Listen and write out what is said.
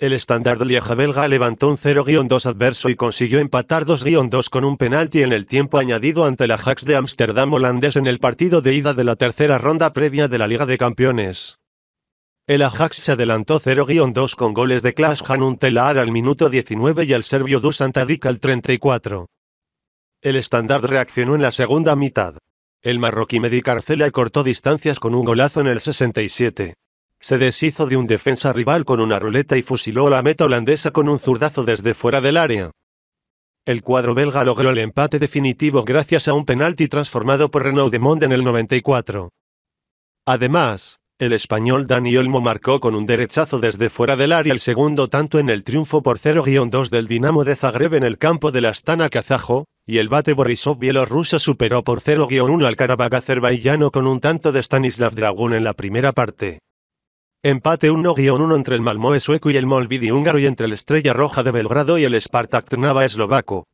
El Standard Lieja belga levantó un 0-2 adverso y consiguió empatar 2-2 con un penalti en el tiempo añadido ante el Ajax de Ámsterdam holandés en el partido de ida de la tercera ronda previa de la Liga de Campeones. El Ajax se adelantó 0-2 con goles de Klaas Hanun al minuto 19 y el serbio Dusan Tadic al 34. El Standard reaccionó en la segunda mitad. El marroquí Medicarcela cortó distancias con un golazo en el 67. Se deshizo de un defensa rival con una ruleta y fusiló la meta holandesa con un zurdazo desde fuera del área. El cuadro belga logró el empate definitivo gracias a un penalti transformado por Monde en el 94. Además, el español Dani Olmo marcó con un derechazo desde fuera del área el segundo tanto en el triunfo por 0-2 del Dinamo de Zagreb en el campo de la Astana kazajo, y el bate Borisov bielorruso superó por 0-1 al Karabakh azerbaiyano con un tanto de Stanislav Dragun en la primera parte. Empate 1-1 entre el Malmoe sueco y el Molvidi húngaro y entre el Estrella Roja de Belgrado y el Spartak Trnava eslovaco.